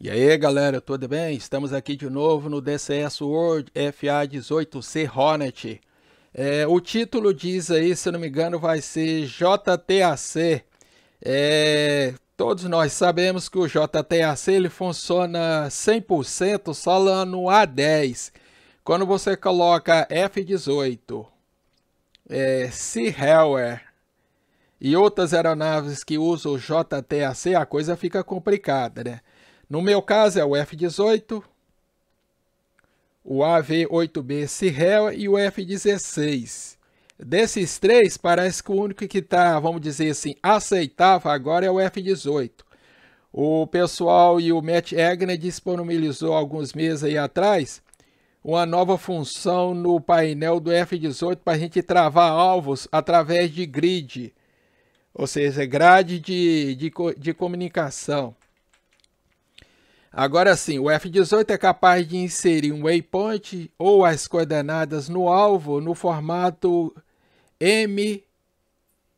E aí, galera, tudo bem? Estamos aqui de novo no DCS World FA18C Hornet. É, o título diz aí, se não me engano, vai ser JTAC. É, todos nós sabemos que o JTAC ele funciona 100% só lá no A10. Quando você coloca F-18, é, Sea Hellware e outras aeronaves que usam o JTAC, a coisa fica complicada, né? No meu caso é o F18, o AV8B Sirrel e o F16. Desses três, parece que o único que está, vamos dizer assim, aceitável agora é o F18. O pessoal e o Matt Egner disponibilizou alguns meses aí atrás uma nova função no painel do F18 para a gente travar alvos através de grid, ou seja, grade de, de, de comunicação. Agora sim, o F-18 é capaz de inserir um waypoint ou as coordenadas no alvo no formato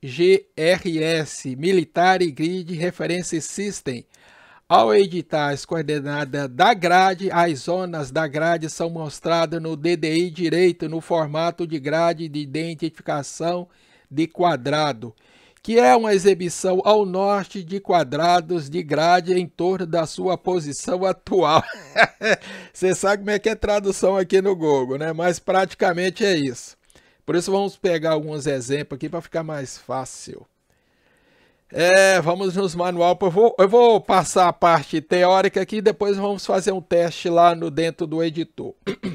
MGRS, Military Grid Reference System. Ao editar as coordenadas da grade, as zonas da grade são mostradas no DDI direito no formato de grade de identificação de quadrado que é uma exibição ao norte de quadrados de grade em torno da sua posição atual. Você sabe como é que é tradução aqui no Google, né? Mas praticamente é isso. Por isso vamos pegar alguns exemplos aqui para ficar mais fácil. É, vamos nos manual. Eu vou, eu vou passar a parte teórica aqui e depois vamos fazer um teste lá no dentro do editor.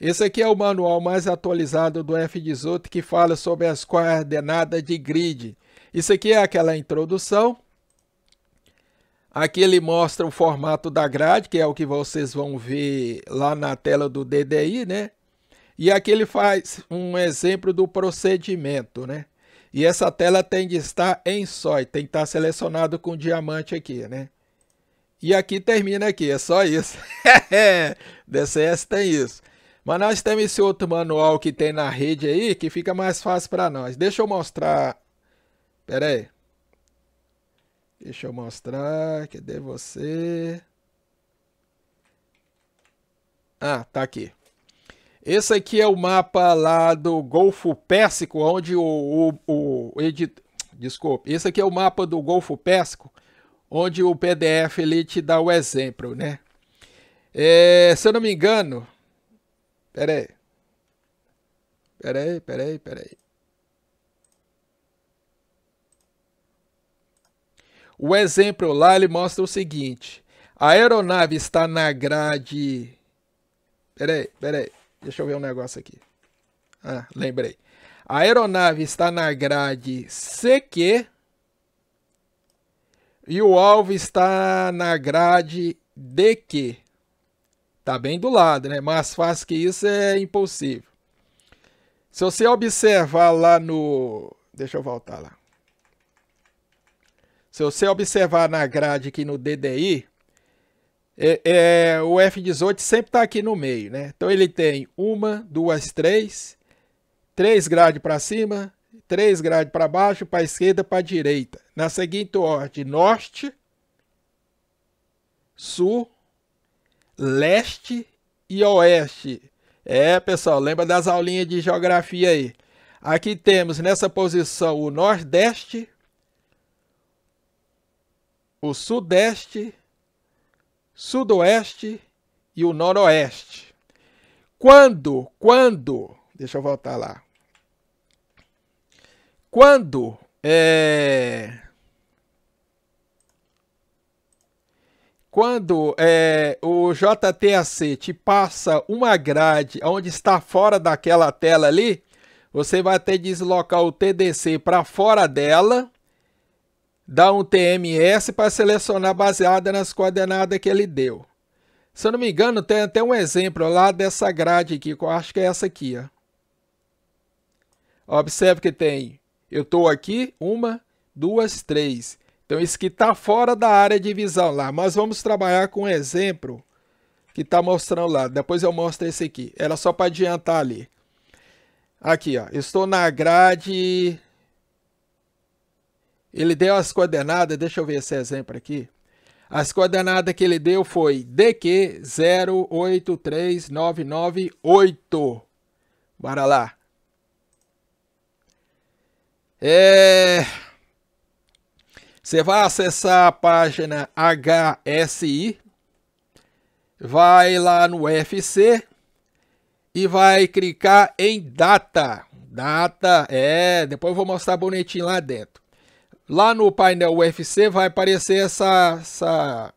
Esse aqui é o manual mais atualizado do F18 que fala sobre as coordenadas de grid. Isso aqui é aquela introdução. Aqui ele mostra o formato da grade, que é o que vocês vão ver lá na tela do DDI, né? E aqui ele faz um exemplo do procedimento, né? E essa tela tem de estar em sói, tem que estar selecionado com diamante aqui, né? E aqui termina aqui, é só isso. DCS tem isso. Mas nós temos esse outro manual que tem na rede aí, que fica mais fácil para nós. Deixa eu mostrar. Pera aí. Deixa eu mostrar. Cadê você? Ah, tá aqui. Esse aqui é o mapa lá do Golfo Pérsico, onde o, o, o edit... desculpe, esse aqui é o mapa do Golfo Pérsico, onde o PDF ele te dá o exemplo, né? É, se eu não me engano, Pera aí. Pera aí, pera aí, pera aí. O exemplo lá ele mostra o seguinte: a aeronave está na grade. Peraí, peraí. Deixa eu ver um negócio aqui. Ah, lembrei. A aeronave está na grade CQ e o alvo está na grade DQ. Está bem do lado, né? Mais fácil que isso é impossível. Se você observar lá no... Deixa eu voltar lá. Se você observar na grade aqui no DDI, é, é, o F18 sempre está aqui no meio, né? Então ele tem uma, duas, três, três grades para cima, três grades para baixo, para esquerda, para direita. Na seguinte ordem, norte, sul, leste e oeste. É, pessoal, lembra das aulinhas de geografia aí. Aqui temos nessa posição o nordeste, o sudeste, sudoeste e o noroeste. Quando, quando, deixa eu voltar lá. Quando é, Quando é, o JTAC te passa uma grade onde está fora daquela tela ali, você vai ter que deslocar o TDC para fora dela, dar um TMS para selecionar baseada nas coordenadas que ele deu. Se eu não me engano, tem até um exemplo lá dessa grade aqui, que eu acho que é essa aqui. Ó. Observe que tem, eu estou aqui, uma, duas, três. Então, isso que está fora da área de visão lá. Mas vamos trabalhar com um exemplo que está mostrando lá. Depois eu mostro esse aqui. Era só para adiantar ali. Aqui, ó. Estou na grade. Ele deu as coordenadas. Deixa eu ver esse exemplo aqui. As coordenadas que ele deu foi DQ 083998. Bora lá. É... Você vai acessar a página HSI, vai lá no UFC e vai clicar em data. Data, é, depois eu vou mostrar bonitinho lá dentro. Lá no painel UFC vai aparecer essa, essa,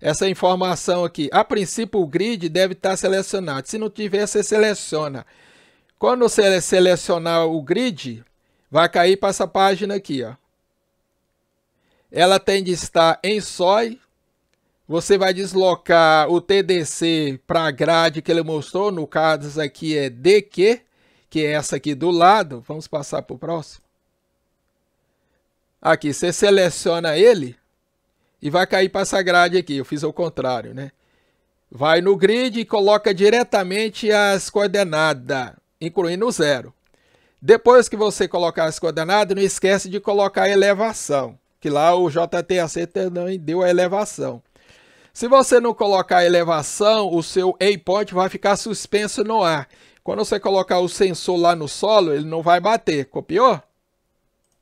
essa informação aqui. A princípio o grid deve estar selecionado. Se não tiver, você seleciona. Quando você selecionar o grid, vai cair para essa página aqui, ó ela tem de estar em sói. Você vai deslocar o TDC para a grade que ele mostrou, no caso aqui é DQ, que é essa aqui do lado. Vamos passar para o próximo. Aqui, você seleciona ele e vai cair para essa grade aqui. Eu fiz ao contrário, né? Vai no grid e coloca diretamente as coordenadas, incluindo o zero. Depois que você colocar as coordenadas, não esquece de colocar a elevação que lá o JTAC também deu a elevação. Se você não colocar a elevação, o seu A-Point vai ficar suspenso no ar. Quando você colocar o sensor lá no solo, ele não vai bater. Copiou?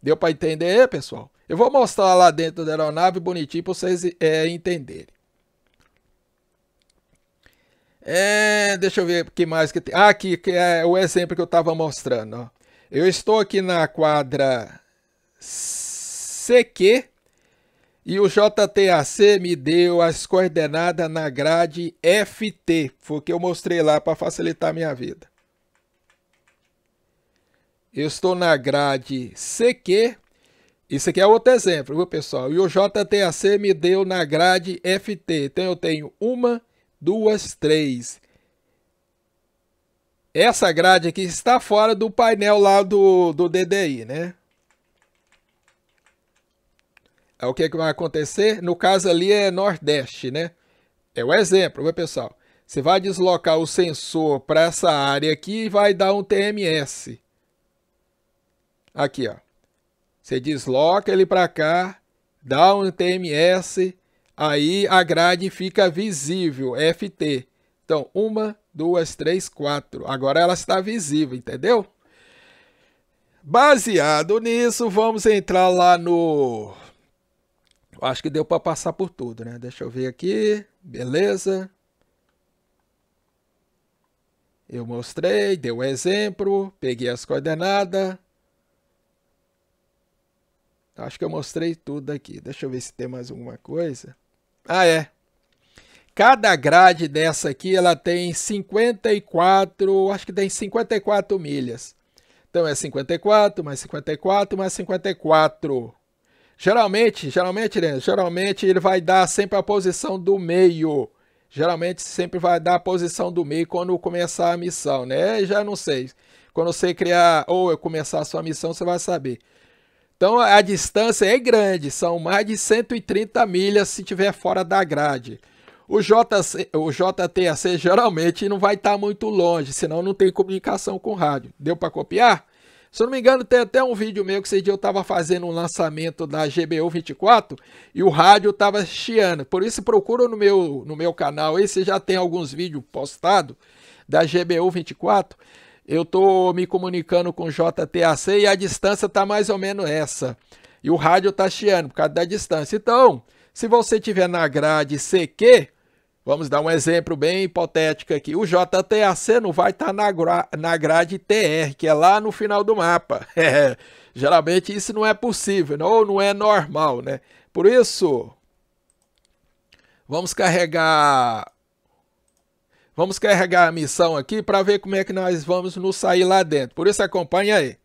Deu para entender aí, pessoal? Eu vou mostrar lá dentro da aeronave bonitinho para vocês é, entenderem. É, deixa eu ver o que mais que tem. Ah, aqui que é o exemplo que eu estava mostrando. Ó. Eu estou aqui na quadra CQ e o JTAC me deu as coordenadas na grade FT, foi o que eu mostrei lá para facilitar a minha vida. Eu estou na grade CQ, isso aqui é outro exemplo, viu pessoal? E o JTAC me deu na grade FT, então eu tenho uma, duas, três. Essa grade aqui está fora do painel lá do, do DDI, né? É o que, é que vai acontecer? No caso ali é Nordeste, né? É o exemplo, viu, pessoal? Você vai deslocar o sensor para essa área aqui e vai dar um TMS. Aqui, ó. Você desloca ele para cá, dá um TMS, aí a grade fica visível, FT. Então, uma, duas, três, quatro. Agora ela está visível, entendeu? Baseado nisso, vamos entrar lá no Acho que deu para passar por tudo, né? Deixa eu ver aqui. Beleza. Eu mostrei, dei o um exemplo, peguei as coordenadas. Acho que eu mostrei tudo aqui. Deixa eu ver se tem mais alguma coisa. Ah, é. Cada grade dessa aqui, ela tem 54, acho que tem 54 milhas. Então é 54 mais 54 mais 54. Geralmente, geralmente, Helena, geralmente ele vai dar sempre a posição do meio. Geralmente sempre vai dar a posição do meio quando começar a missão, né? É, já não sei. Quando você criar ou começar a sua missão, você vai saber. Então a distância é grande, são mais de 130 milhas se tiver fora da grade. O, j o JTAC geralmente não vai estar tá muito longe, senão não tem comunicação com rádio. Deu para copiar? Se eu não me engano, tem até um vídeo meu que esse dia eu estava fazendo um lançamento da GBU 24 e o rádio estava chiando. Por isso, procura no meu, no meu canal aí, se já tem alguns vídeos postados da GBU 24. Eu estou me comunicando com o JTAC e a distância está mais ou menos essa. E o rádio está chiando por causa da distância. Então, se você tiver na grade CQ, Vamos dar um exemplo bem hipotético aqui. O JTAC não vai estar tá na, na grade TR, que é lá no final do mapa. É, geralmente isso não é possível, não, né? ou não é normal, né? Por isso, vamos carregar Vamos carregar a missão aqui para ver como é que nós vamos nos sair lá dentro. Por isso acompanha aí.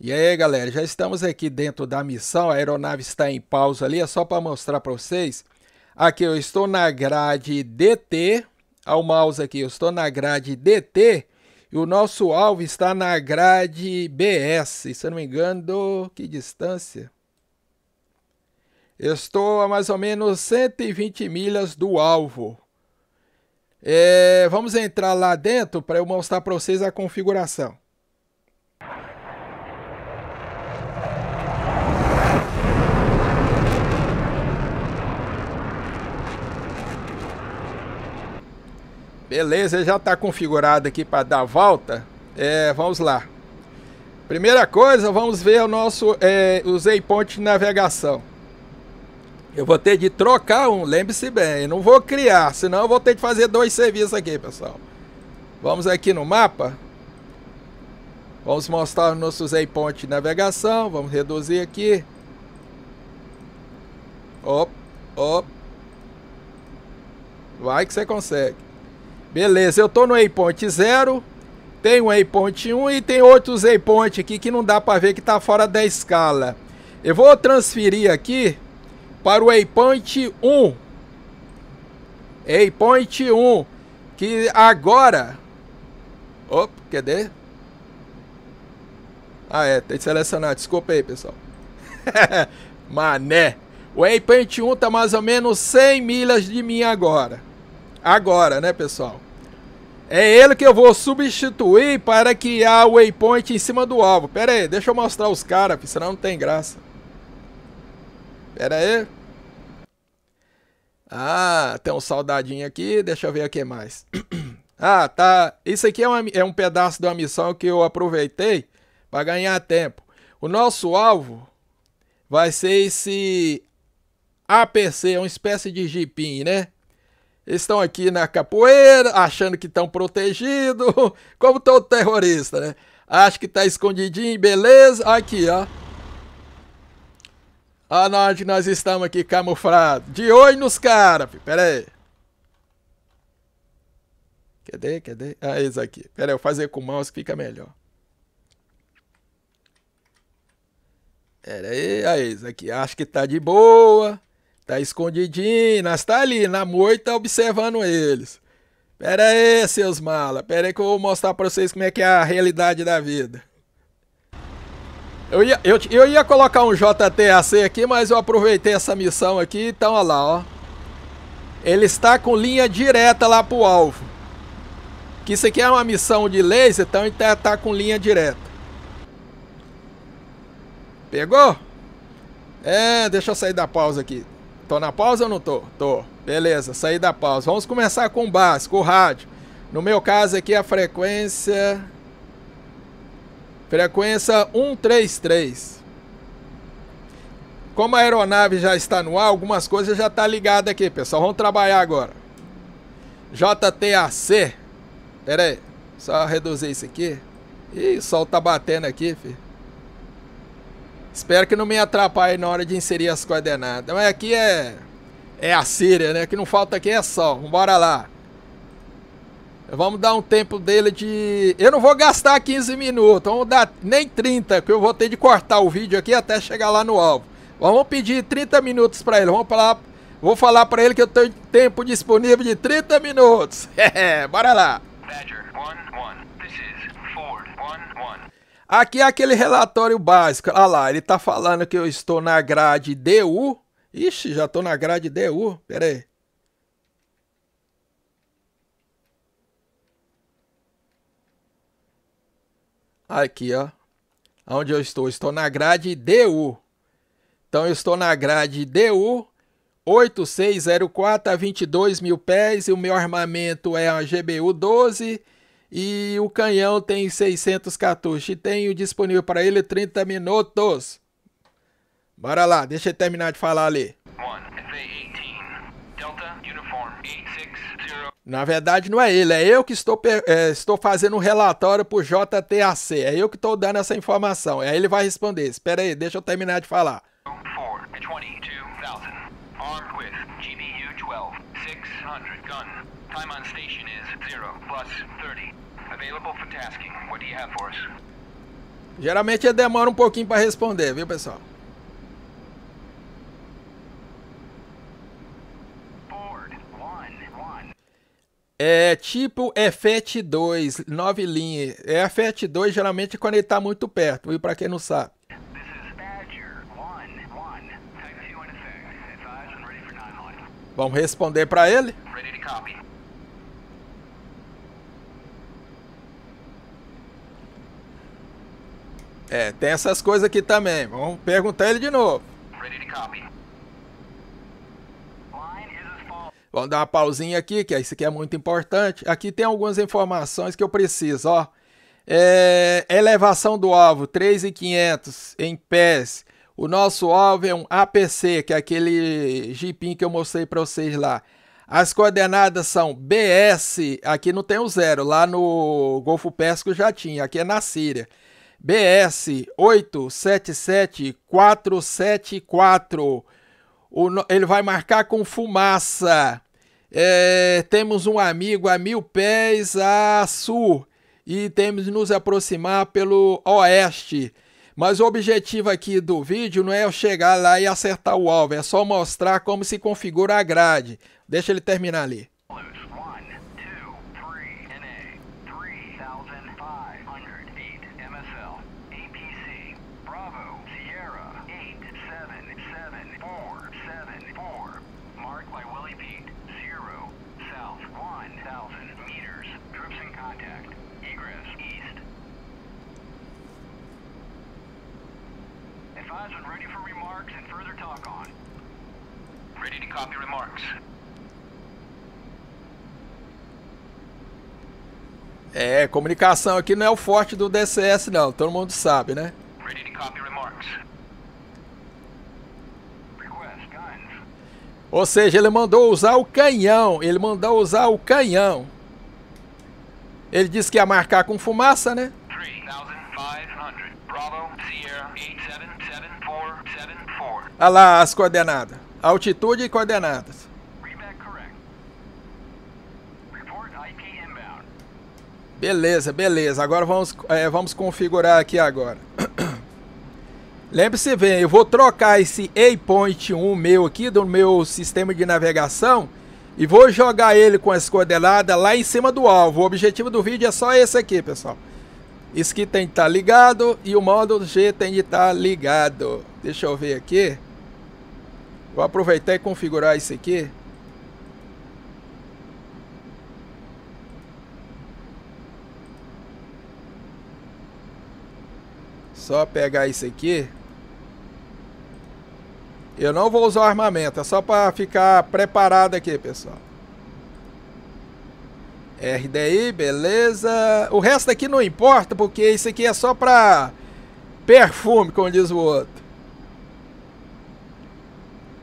E aí, galera, já estamos aqui dentro da missão, a aeronave está em pausa ali, é só para mostrar para vocês. Aqui eu estou na grade DT, ao mouse aqui, eu estou na grade DT e o nosso alvo está na grade BS, se eu não me engano, que distância? Eu estou a mais ou menos 120 milhas do alvo. É, vamos entrar lá dentro para eu mostrar para vocês a configuração. Beleza, já está configurado aqui para dar a volta. É, vamos lá. Primeira coisa, vamos ver o nosso é, os de navegação. Eu vou ter de trocar um, lembre-se bem, não vou criar, senão eu vou ter de fazer dois serviços aqui, pessoal. Vamos aqui no mapa. Vamos mostrar o nosso waypoint de navegação, vamos reduzir aqui. Op, op. Vai que você consegue. Beleza, eu tô no waypoint 0, tem um waypoint 1 e tem outros waypoint aqui que não dá para ver que tá fora da escala. Eu vou transferir aqui para o waypoint 1. Waypoint 1, que agora... Opa, cadê? Ah é, tem que selecionar, desculpa aí pessoal. Mané! O waypoint 1 tá mais ou menos 100 milhas de mim agora agora, né, pessoal? É ele que eu vou substituir para que a waypoint em cima do alvo. Pera aí, deixa eu mostrar os caras, senão não tem graça. Pera aí. Ah, tem um soldadinho aqui, deixa eu ver o que mais. ah, tá. Isso aqui é, uma, é um pedaço de uma missão que eu aproveitei para ganhar tempo. O nosso alvo vai ser esse APC, uma espécie de jeepin, né? estão aqui na capoeira, achando que estão protegidos, como todo terrorista, né? Acho que está escondidinho, beleza? Aqui, ó. Olha onde nós estamos aqui camuflados. De olho nos caras, pera aí. Cadê, cadê? Ah, esse aqui. Pera aí, eu fazer com o mouse que fica melhor. Pera aí, ah, esse aqui. Acho que tá de boa. Tá escondidinho, nós tá ali, na moita observando eles. Pera aí, seus malas, pera aí que eu vou mostrar pra vocês como é que é a realidade da vida. Eu ia, eu, eu ia colocar um JTAC aqui, mas eu aproveitei essa missão aqui, então olha lá, ó. Ele está com linha direta lá pro alvo. Que isso aqui é uma missão de laser, então ele tá, tá com linha direta. Pegou? É, deixa eu sair da pausa aqui. Tô na pausa ou não tô? Tô. Beleza, saí da pausa. Vamos começar com o básico, o rádio. No meu caso aqui a frequência. Frequência 133. Como a aeronave já está no ar, algumas coisas já tá ligada aqui, pessoal. Vamos trabalhar agora. JTAC. Pera aí. Só reduzir isso aqui. Ih, o sol tá batendo aqui, filho. Espero que não me atrapalhe na hora de inserir as coordenadas. Mas aqui é. É a Síria, né? O que não falta aqui é sol. Bora lá. Vamos dar um tempo dele de. Eu não vou gastar 15 minutos, vamos dar nem 30, que eu vou ter de cortar o vídeo aqui até chegar lá no alvo. Vamos pedir 30 minutos para ele. Vamos falar... Vou falar para ele que eu tenho tempo disponível de 30 minutos. É, bora lá. Badger, one, This is Ford, Aqui é aquele relatório básico. Olha lá, ele tá falando que eu estou na grade DU. Ixi, já estou na grade DU. Pera aí. Aqui, ó. Onde eu estou? Estou na grade DU. Então, eu estou na grade DU 8604 a 22 mil pés e o meu armamento é a GBU 12 e o canhão tem 600 cartuchos. E tenho disponível para ele 30 minutos. Bora lá, deixa eu terminar de falar ali. Na verdade, não é ele, é eu que estou, é, estou fazendo um relatório para o JTAC. É eu que estou dando essa informação. Aí ele vai responder. Espera aí, deixa eu terminar de falar. Armed with GBU-12, 600 Time on station is zero plus 30. Available for tasking. What do you have for us? Geralmente ele demora um pouquinho para responder, viu, pessoal? É tipo EFET 2, 9 linhas. É EFET 2 geralmente é quando ele está muito perto, e para quem não sabe. Vamos responder para ele? Ready to copy. É, tem essas coisas aqui também. Vamos perguntar ele de novo. Vamos dar uma pausinha aqui, que isso aqui é muito importante. Aqui tem algumas informações que eu preciso, ó. É, elevação do alvo, 3,500 em pés. O nosso alvo é um APC, que é aquele jeepinho que eu mostrei para vocês lá. As coordenadas são BS, aqui não tem o zero, lá no Golfo Pérsico já tinha, aqui é na Síria. BS 877474. O, ele vai marcar com fumaça. É, temos um amigo a mil pés a sul e temos de nos aproximar pelo oeste. Mas o objetivo aqui do vídeo não é eu chegar lá e acertar o alvo, é só mostrar como se configura a grade. Deixa ele terminar ali. Advise when ready for remarks and further talk on. Ready to copy remarks. É, comunicação aqui não é o forte do DCS não, todo mundo sabe, né? Ready to copy remarks. Request, guns. Ou seja, ele mandou usar o canhão, ele mandou usar o canhão. Ele disse que ia marcar com fumaça, né? 3, 500, Bravo, Sierra. Olha lá as coordenadas. Altitude e coordenadas. Beleza, beleza. Agora vamos, é, vamos configurar aqui agora. Lembre-se bem, eu vou trocar esse Waypoint 1 meu aqui, do meu sistema de navegação, e vou jogar ele com as coordenadas lá em cima do alvo. O objetivo do vídeo é só esse aqui, pessoal. Isso aqui tem que estar tá ligado e o módulo G tem de estar tá ligado. Deixa eu ver aqui. Vou aproveitar e configurar isso aqui. Só pegar isso aqui. Eu não vou usar o armamento, é só para ficar preparado aqui, pessoal. RDI, beleza. O resto aqui não importa, porque isso aqui é só para perfume, como diz o outro.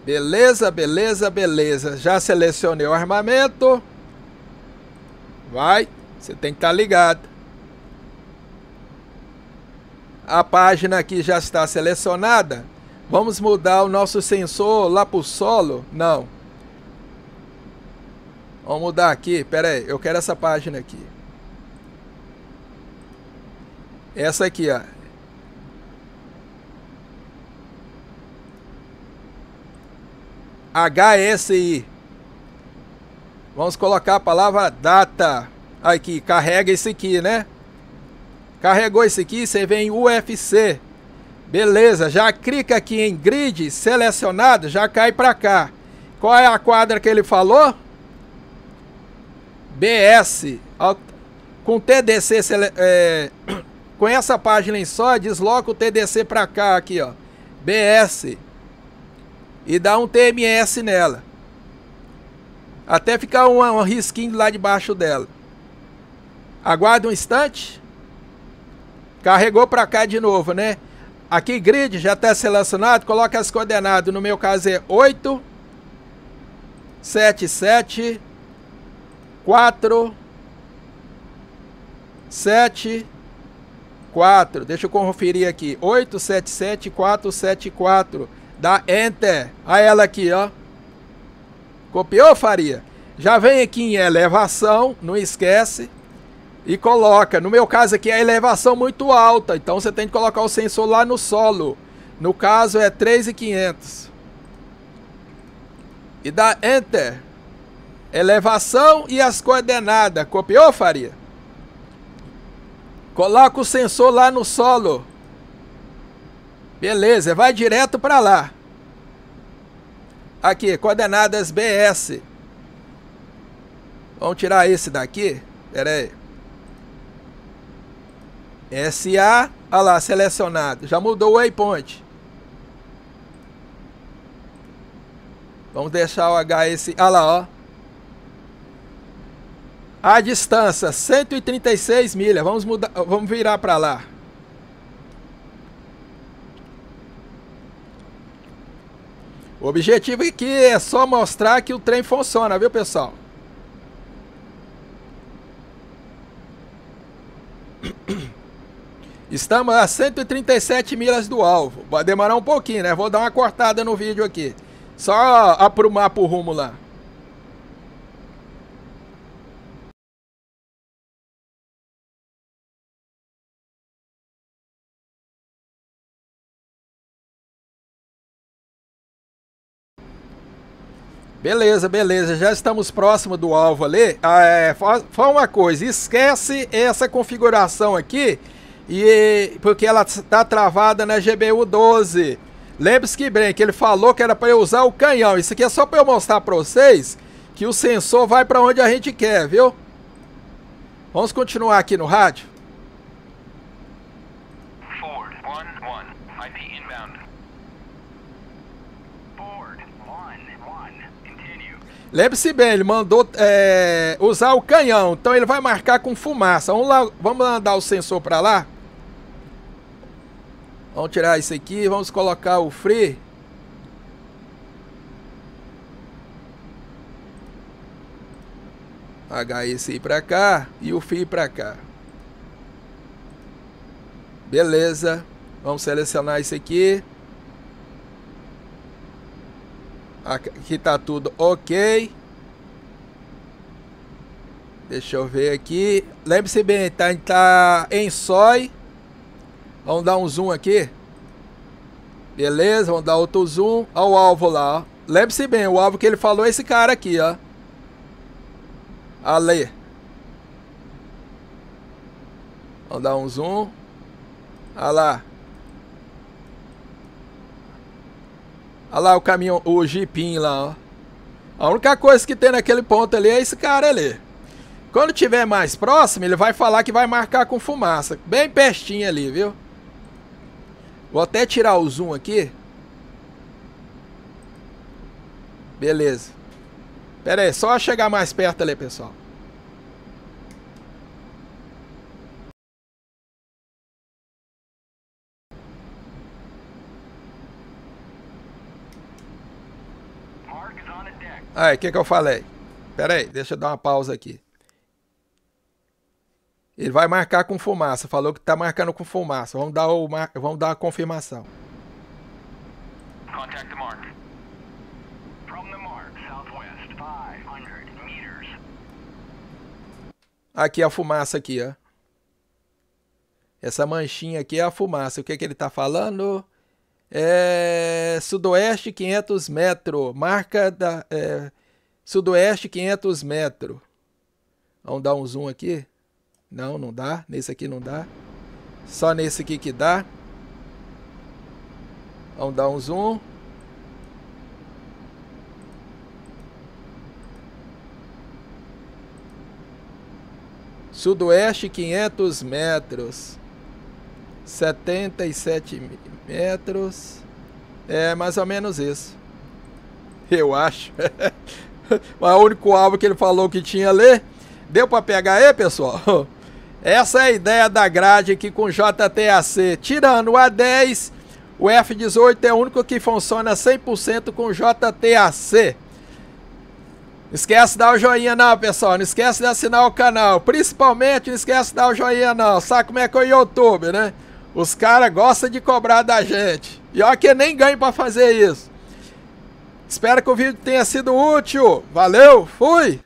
Beleza, beleza, beleza. Já selecionei o armamento. Vai, você tem que estar tá ligado. A página aqui já está selecionada. Vamos mudar o nosso sensor lá para o solo? Não. Vamos mudar aqui. Pera aí, eu quero essa página aqui. Essa aqui, ó. HSI. Vamos colocar a palavra data. Aqui, carrega esse aqui, né? Carregou esse aqui, você vem UFC. Beleza, já clica aqui em grid selecionado, já cai para cá. Qual é a quadra que ele falou? BS. Com TDC, é, com essa página em só, desloca o TDC para cá aqui, ó. BS e dá um TMS nela. Até ficar um, um risquinho lá debaixo dela. Aguarda um instante. Carregou para cá de novo, né? Aqui grid já está selecionado, coloca as coordenadas, no meu caso é 8, 7, 7, 4, 7, 4. Deixa eu conferir aqui. 8, 7, 7, 4, 7, 4. Dá Enter. A ela aqui, ó. Copiou, Faria? Já vem aqui em elevação, não esquece. E coloca. No meu caso aqui é elevação muito alta, então você tem que colocar o sensor lá no solo. No caso é 3,500. E dá Enter. Elevação e as coordenadas. Copiou, Faria? Coloca o sensor lá no solo. Beleza, vai direto para lá. Aqui, coordenadas BS. Vamos tirar esse daqui. Pera aí. SA, olha lá, selecionado. Já mudou o waypoint. Vamos deixar o HS, olha lá, ó. A distância, 136 milhas. Vamos mudar, vamos virar para lá. O objetivo aqui é só mostrar que o trem funciona, viu, pessoal? Estamos a 137 milhas do alvo. Vai demorar um pouquinho, né? Vou dar uma cortada no vídeo aqui. Só aprumar pro rumo lá. Beleza, beleza. Já estamos próximo do alvo ali. Ah, é, faz, uma coisa, esquece essa configuração aqui, e porque ela está travada na GBU 12. Lembre-se que bem, que ele falou que era para eu usar o canhão. Isso aqui é só para eu mostrar para vocês que o sensor vai para onde a gente quer, viu? Vamos continuar aqui no rádio. Lembre-se bem, ele mandou é, usar o canhão, então ele vai marcar com fumaça. Vamos lá, vamos mandar o sensor para lá. Vamos tirar isso aqui, vamos colocar o free. HSI para cá e o free para cá. Beleza. Vamos selecionar isso aqui. Aqui tá tudo ok. Deixa eu ver aqui. Lembre-se bem, tá, a gente tá em sói. Vamos dar um zoom aqui. Beleza, vamos dar outro zoom. Olha o alvo lá, Lembre-se bem, o alvo que ele falou é esse cara aqui, ó. Ale. Vamos dar um zoom. Olha lá. Olha lá o caminhão, o jipim lá, ó. A única coisa que tem naquele ponto ali é esse cara ali. Quando tiver mais próximo, ele vai falar que vai marcar com fumaça. Bem pertinho ali, viu? Vou até tirar o zoom aqui. Beleza. Pera aí, só chegar mais perto ali, pessoal. Aí, o que, que eu falei? Pera aí, deixa eu dar uma pausa aqui. Ele vai marcar com fumaça. Falou que tá marcando com fumaça. Vamos dar, o Vamos dar a confirmação. Contact the mark. From the mark, southwest, 500 meters. Aqui a fumaça aqui, ó. Essa manchinha aqui é a fumaça. O que, que ele tá falando? É, sudoeste 500 metros, marca da é, sudoeste 500 metros. Vamos dar um zoom aqui? Não, não dá. Nesse aqui não dá. Só nesse aqui que dá. Vamos dar um zoom. Sudoeste 500 metros. 77 mil metros. É mais ou menos isso. Eu acho. Mas o único alvo que ele falou que tinha ali. Deu para pegar aí, pessoal? Essa é a ideia da grade aqui com JTAC. Tirando o A10, o F18 é o único que funciona 100% com JTAC. Esquece de dar o joinha não, pessoal. Não esquece de assinar o canal. Principalmente, não esquece de dar o joinha não. Sabe como é que é o YouTube, né? Os caras gostam de cobrar da gente. E olha que nem ganho para fazer isso. Espero que o vídeo tenha sido útil. Valeu, fui!